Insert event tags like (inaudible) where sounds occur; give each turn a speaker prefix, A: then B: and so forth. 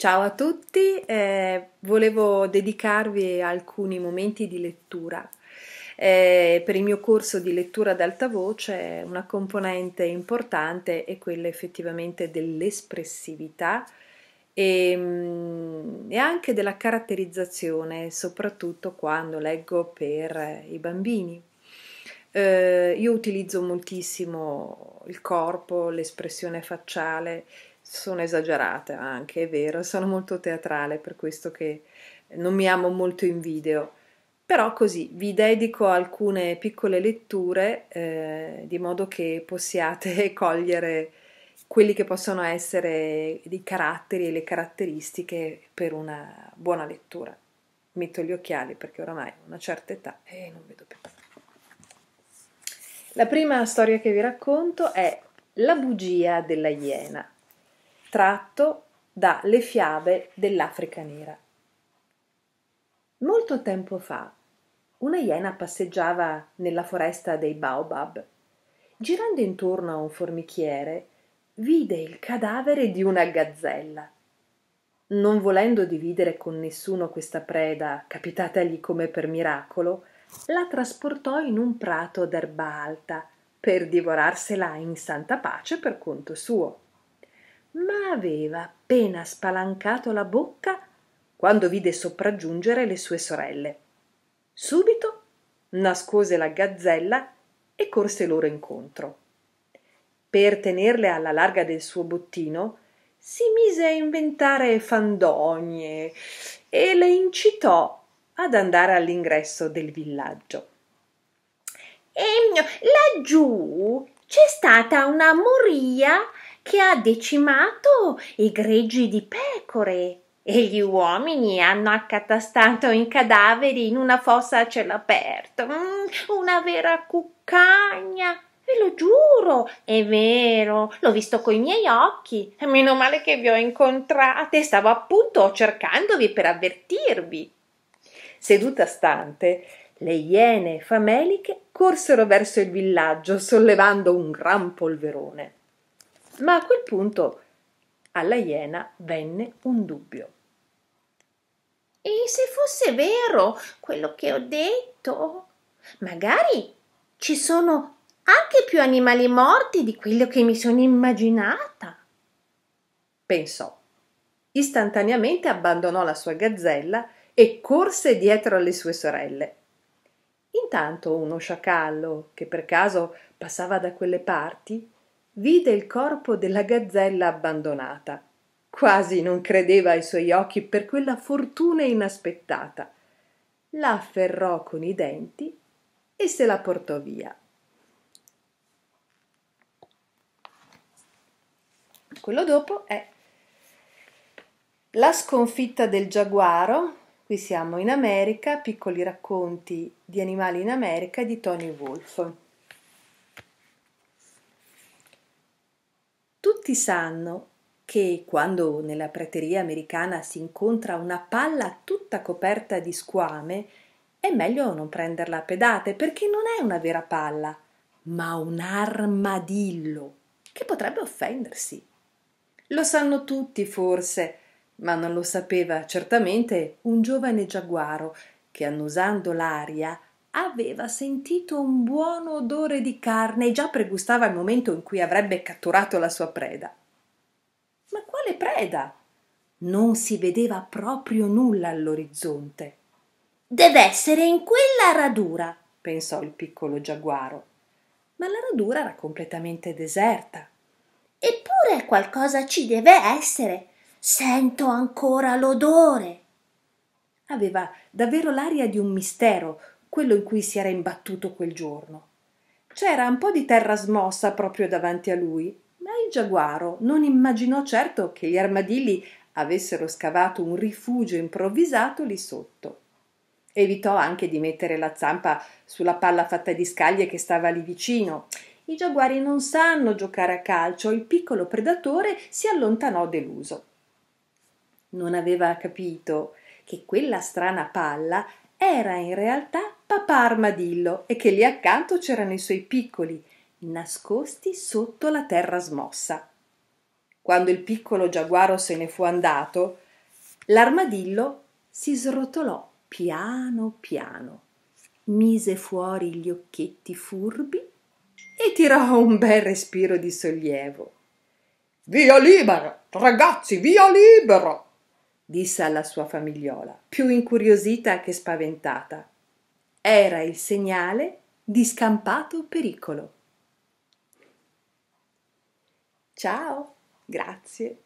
A: Ciao a tutti, eh, volevo dedicarvi alcuni momenti di lettura. Eh, per il mio corso di lettura ad alta voce una componente importante è quella effettivamente dell'espressività e, mm, e anche della caratterizzazione, soprattutto quando leggo per i bambini. Eh, io utilizzo moltissimo il corpo, l'espressione facciale sono esagerata anche, è vero, sono molto teatrale, per questo che non mi amo molto in video. Però così vi dedico alcune piccole letture eh, di modo che possiate (laughs) cogliere quelli che possono essere i caratteri e le caratteristiche per una buona lettura. Metto gli occhiali perché oramai ho una certa età e non vedo più. La prima storia che vi racconto è La bugia della iena tratto da Le fiabe dell'Africa nera. Molto tempo fa una iena passeggiava nella foresta dei baobab. Girando intorno a un formichiere, vide il cadavere di una gazzella. Non volendo dividere con nessuno questa preda, capitatagli come per miracolo, la trasportò in un prato d'erba alta per divorarsela in santa pace per conto suo ma aveva appena spalancato la bocca quando vide sopraggiungere le sue sorelle subito nascose la gazzella e corse loro incontro per tenerle alla larga del suo bottino si mise a inventare fandonie e le incitò ad
B: andare all'ingresso del villaggio. E laggiù c'è stata una moria che ha decimato i greggi di pecore e gli uomini hanno accatastato i cadaveri in una fossa a cielo aperto. Mm, una vera cuccagna. Ve lo giuro, è vero, l'ho visto coi miei occhi. Meno male che vi ho incontrate, stavo appunto cercandovi per avvertirvi.
A: Seduta stante, le iene fameliche corsero verso il villaggio sollevando un gran polverone. Ma a quel punto alla
B: iena venne un dubbio. E se fosse vero quello che ho detto? Magari ci sono anche più animali morti di quello che mi sono immaginata.
A: Pensò. Istantaneamente abbandonò la sua gazzella e corse dietro alle sue sorelle. Intanto uno sciacallo, che per caso passava da quelle parti, vide il corpo della gazzella abbandonata. Quasi non credeva ai suoi occhi per quella fortuna inaspettata. La afferrò con i denti e se la portò via. Quello dopo è la sconfitta del giaguaro. Qui siamo in America, piccoli racconti di animali in America di Tony Wolfe. Tutti sanno che quando nella prateria americana si incontra una palla tutta coperta di squame, è meglio non prenderla a pedate perché non è una vera palla, ma un armadillo che potrebbe offendersi. Lo sanno tutti forse, ma non lo sapeva certamente un giovane giaguaro che annusando l'aria aveva sentito un buon odore di carne e già pregustava il momento in cui avrebbe catturato la sua preda. Ma quale preda? Non si vedeva proprio nulla all'orizzonte. Deve essere in quella radura, pensò il piccolo giaguaro. Ma la radura era completamente deserta. Eppure qualcosa ci deve essere. Sento ancora l'odore. Aveva davvero l'aria di un mistero, quello in cui si era imbattuto quel giorno. C'era un po' di terra smossa proprio davanti a lui, ma il giaguaro non immaginò certo che gli armadilli avessero scavato un rifugio improvvisato lì sotto. Evitò anche di mettere la zampa sulla palla fatta di scaglie che stava lì vicino. I giaguari non sanno giocare a calcio, il piccolo predatore si allontanò deluso. Non aveva capito che quella strana palla era in realtà papà armadillo e che lì accanto c'erano i suoi piccoli, nascosti sotto la terra smossa. Quando il piccolo giaguaro se ne fu andato, l'armadillo si srotolò piano piano, mise fuori gli occhietti furbi e tirò un bel respiro di sollievo. Via libero, ragazzi, via libero! disse alla sua famigliola, più incuriosita che spaventata. Era il segnale di scampato pericolo. Ciao, grazie.